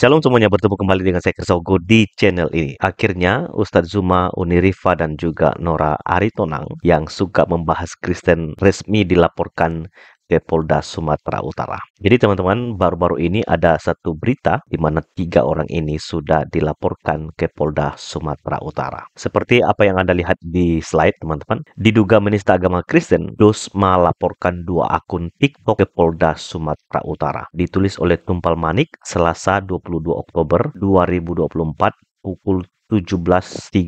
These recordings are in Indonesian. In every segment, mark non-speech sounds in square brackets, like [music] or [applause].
Shalom semuanya, bertemu kembali dengan saya Kersogo di channel ini. Akhirnya Ustadz Zuma Unirifa dan juga Nora Aritonang yang suka membahas Kristen resmi dilaporkan ke Polda Sumatera Utara. Jadi teman-teman, baru-baru ini ada satu berita di mana tiga orang ini sudah dilaporkan ke Polda Sumatera Utara. Seperti apa yang Anda lihat di slide, teman-teman, diduga menista agama Kristen, Dosma laporkan dua akun TikTok ke Polda Sumatera Utara. Ditulis oleh Tumpal Manik, Selasa 22 Oktober 2024 pukul 17.37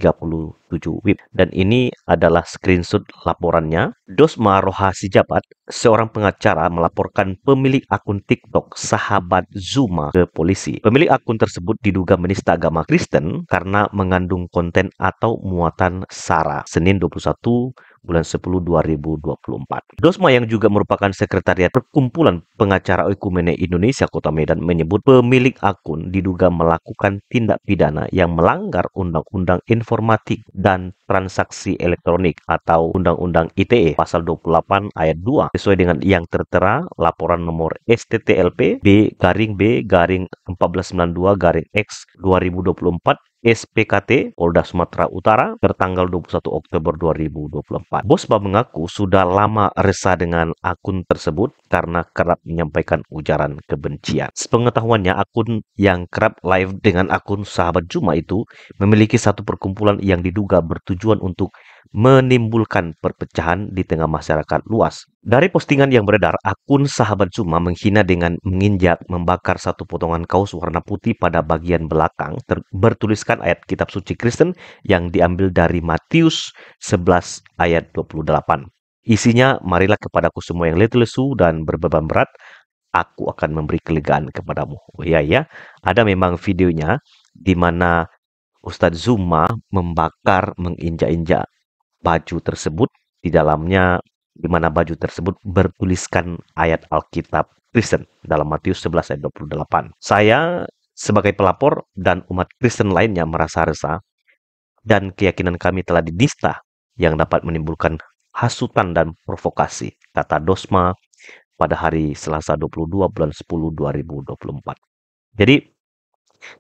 WIB dan ini adalah screenshot laporannya. Dosma Roha Sijabat, seorang pengacara melaporkan pemilik akun TikTok sahabat Zuma ke polisi. Pemilik akun tersebut diduga menista agama Kristen karena mengandung konten atau muatan sara. Senin 21 bulan 10 2024. Dosma yang juga merupakan sekretariat perkumpulan pengacara ekumene Indonesia Kota Medan menyebut pemilik akun diduga melakukan tindak pidana yang melanggar Undang-Undang Informatik dan Transaksi Elektronik atau Undang-Undang ITE pasal 28 ayat 2 sesuai dengan yang tertera laporan nomor STTLP B garing B garing 1492 garing X 2024 SPKT Polda Sumatera Utara tertanggal 21 Oktober 2024. Bosba mengaku sudah lama resah dengan akun tersebut karena kerap menyampaikan ujaran kebencian. Sepengetahuannya akun yang kerap live dengan akun sahabat Juma itu memiliki satu perkumpulan yang diduga bertujuan untuk menimbulkan perpecahan di tengah masyarakat luas. Dari postingan yang beredar, akun sahabat Zuma menghina dengan menginjak membakar satu potongan kaos warna putih pada bagian belakang bertuliskan ayat kitab suci Kristen yang diambil dari Matius 11 ayat 28. Isinya, marilah kepadaku semua yang letih lesu dan berbeban berat, aku akan memberi kelegaan kepadamu. Oh iya ya, ada memang videonya di mana Ustadz Zuma membakar, menginjak-injak baju tersebut di dalamnya di mana baju tersebut bertuliskan ayat Alkitab Kristen dalam Matius 11 ayat 28. Saya sebagai pelapor dan umat Kristen lainnya merasa resah dan keyakinan kami telah didista yang dapat menimbulkan hasutan dan provokasi, kata Dosma pada hari Selasa 22 bulan 10 2024. Jadi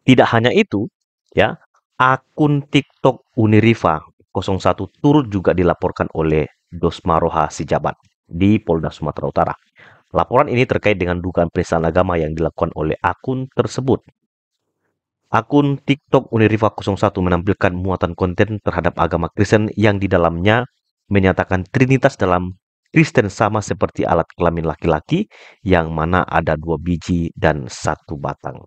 tidak hanya itu, ya, akun TikTok Uniriva 01 turut juga dilaporkan oleh Dosmaroha Sijabat di Polda Sumatera Utara. Laporan ini terkait dengan dugaan penistaan agama yang dilakukan oleh akun tersebut. Akun TikTok Uniriva 01 menampilkan muatan konten terhadap agama Kristen yang di dalamnya menyatakan Trinitas dalam Kristen sama seperti alat kelamin laki-laki yang mana ada dua biji dan satu batang.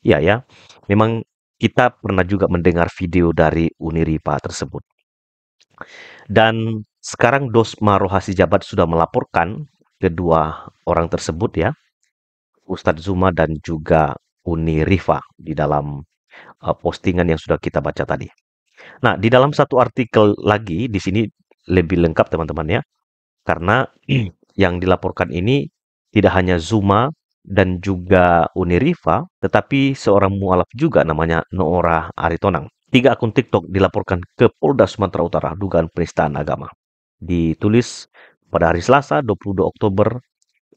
Ya ya, memang kita pernah juga mendengar video dari Uniripa tersebut. Dan sekarang Dosma Rohasi Jabat sudah melaporkan kedua orang tersebut ya, Ustadz Zuma dan juga Uni Rifa di dalam eh, postingan yang sudah kita baca tadi. Nah, di dalam satu artikel lagi di sini lebih lengkap teman-teman ya, karena [clears throat] yang dilaporkan ini tidak hanya Zuma dan juga Uniriva, tetapi seorang mualaf juga namanya Noora Aritonang. Tiga akun TikTok dilaporkan ke Polda Sumatera Utara dugaan penistaan agama. Ditulis pada hari Selasa 22 Oktober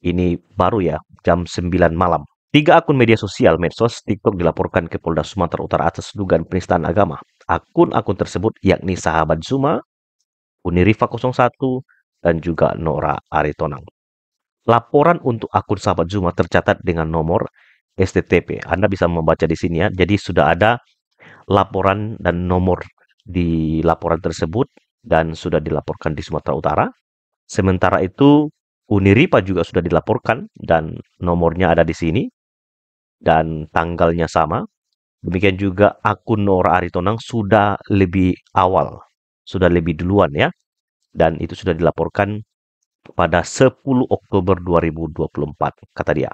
ini baru ya jam 9 malam. Tiga akun media sosial medsos TikTok dilaporkan ke Polda Sumatera Utara atas dugaan penistaan agama. Akun-akun tersebut yakni Sahabat Zuma, Uniriva 01, dan juga Nora Aritonang. Laporan untuk akun Sahabat Zuma tercatat dengan nomor STTP. Anda bisa membaca di sini ya. Jadi sudah ada laporan dan nomor di laporan tersebut dan sudah dilaporkan di Sumatera Utara. Sementara itu Uniripa juga sudah dilaporkan dan nomornya ada di sini dan tanggalnya sama. Demikian juga akun Nora Aritonang sudah lebih awal, sudah lebih duluan ya. Dan itu sudah dilaporkan pada 10 Oktober 2024, kata dia.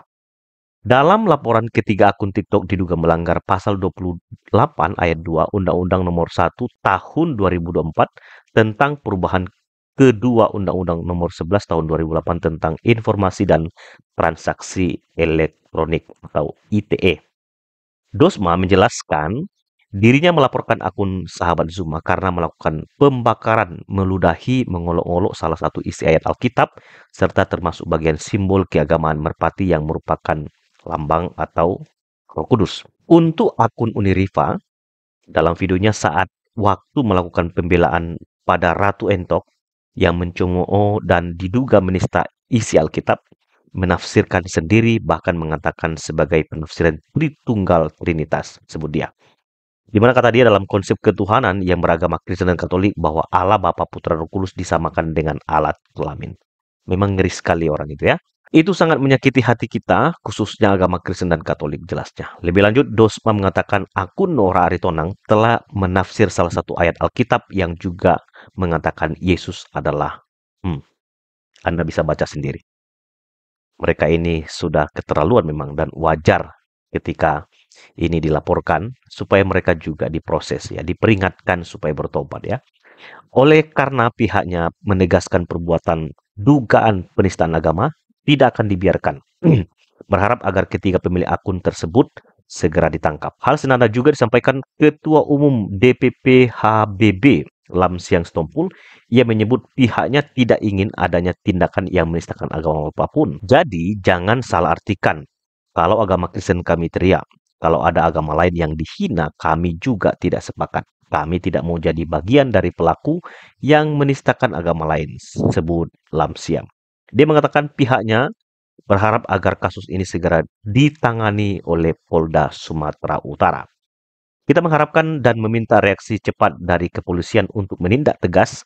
Dalam laporan ketiga akun TikTok diduga melanggar pasal 28 ayat 2 Undang-Undang Nomor 1 Tahun 2024 tentang perubahan kedua Undang-Undang Nomor 11 Tahun 2008 tentang Informasi dan Transaksi Elektronik atau ITE. Dosma menjelaskan Dirinya melaporkan akun sahabat Zuma karena melakukan pembakaran, meludahi, mengolok-olok salah satu isi ayat Alkitab, serta termasuk bagian simbol keagamaan merpati yang merupakan lambang atau roh kudus. Untuk akun Uniriva, dalam videonya saat waktu melakukan pembelaan pada Ratu Entok yang mencemooh dan diduga menista isi Alkitab, menafsirkan sendiri bahkan mengatakan sebagai penafsiran Tritunggal Trinitas, sebut dia. Di mana kata dia dalam konsep ketuhanan yang beragama Kristen dan Katolik bahwa Allah Bapa Putra Roh Kudus disamakan dengan alat kelamin. Memang ngeri sekali orang itu ya. Itu sangat menyakiti hati kita, khususnya agama Kristen dan Katolik jelasnya. Lebih lanjut, Dosma mengatakan aku Nora Aritonang telah menafsir salah satu ayat Alkitab yang juga mengatakan Yesus adalah. Hmm, Anda bisa baca sendiri. Mereka ini sudah keterlaluan memang dan wajar ketika ini dilaporkan supaya mereka juga diproses ya, diperingatkan supaya bertobat ya. Oleh karena pihaknya menegaskan perbuatan dugaan penistaan agama tidak akan dibiarkan. [clears throat] Berharap agar ketiga pemilik akun tersebut segera ditangkap. Hal senada juga disampaikan Ketua Umum DPP HBB Lam Siang Stompul, ia menyebut pihaknya tidak ingin adanya tindakan yang menistakan agama apapun. Jadi, jangan salah artikan kalau agama Kristen kami teriak. Kalau ada agama lain yang dihina, kami juga tidak sepakat. Kami tidak mau jadi bagian dari pelaku yang menistakan agama lain, sebut Lam Siam. Dia mengatakan pihaknya berharap agar kasus ini segera ditangani oleh Polda Sumatera Utara. Kita mengharapkan dan meminta reaksi cepat dari kepolisian untuk menindak tegas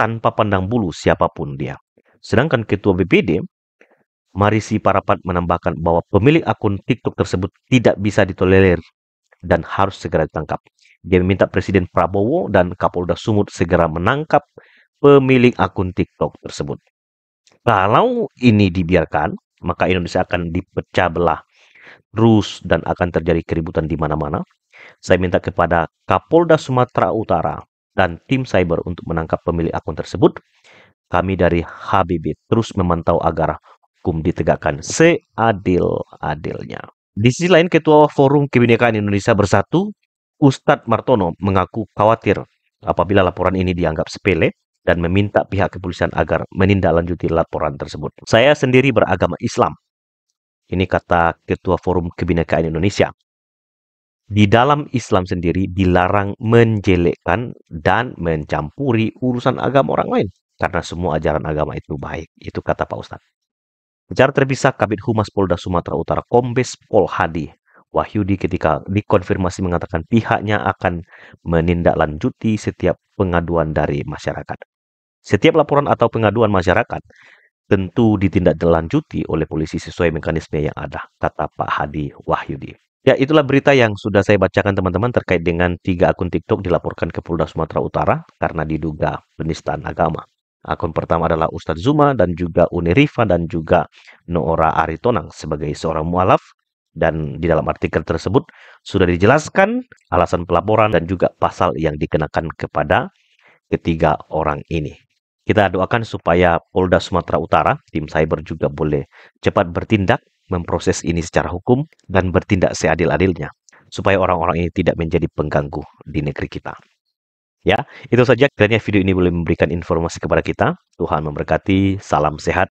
tanpa pandang bulu siapapun dia. Sedangkan Ketua BPD Marisi Parapat menambahkan bahwa pemilik akun TikTok tersebut tidak bisa ditolerir dan harus segera ditangkap. Dia meminta Presiden Prabowo dan Kapolda Sumut segera menangkap pemilik akun TikTok tersebut. Kalau ini dibiarkan, maka Indonesia akan dipecah belah terus dan akan terjadi keributan di mana-mana. Saya minta kepada Kapolda Sumatera Utara dan tim cyber untuk menangkap pemilik akun tersebut. Kami dari HBB terus memantau agar hukum ditegakkan seadil-adilnya. Di sisi lain, Ketua Forum Kebinekaan Indonesia Bersatu, Ustadz Martono mengaku khawatir apabila laporan ini dianggap sepele dan meminta pihak kepolisian agar menindaklanjuti laporan tersebut. Saya sendiri beragama Islam. Ini kata Ketua Forum Kebinekaan Indonesia. Di dalam Islam sendiri dilarang menjelekkan dan mencampuri urusan agama orang lain. Karena semua ajaran agama itu baik. Itu kata Pak Ustadz. Secara terpisah, Kabit Humas Polda Sumatera Utara Kombes Pol Hadi Wahyudi ketika dikonfirmasi mengatakan pihaknya akan menindaklanjuti setiap pengaduan dari masyarakat. Setiap laporan atau pengaduan masyarakat tentu ditindaklanjuti oleh polisi sesuai mekanisme yang ada, kata Pak Hadi Wahyudi. Ya, itulah berita yang sudah saya bacakan teman-teman terkait dengan tiga akun TikTok dilaporkan ke Polda Sumatera Utara karena diduga penistaan agama. Akun pertama adalah Ustadz Zuma dan juga Uni Rifa dan juga Noora Aritonang sebagai seorang mualaf dan di dalam artikel tersebut sudah dijelaskan alasan pelaporan dan juga pasal yang dikenakan kepada ketiga orang ini. Kita doakan supaya Polda Sumatera Utara, tim cyber juga boleh cepat bertindak memproses ini secara hukum dan bertindak seadil-adilnya supaya orang-orang ini tidak menjadi pengganggu di negeri kita. Ya, itu saja kiranya video ini boleh memberikan informasi kepada kita. Tuhan memberkati. Salam sehat.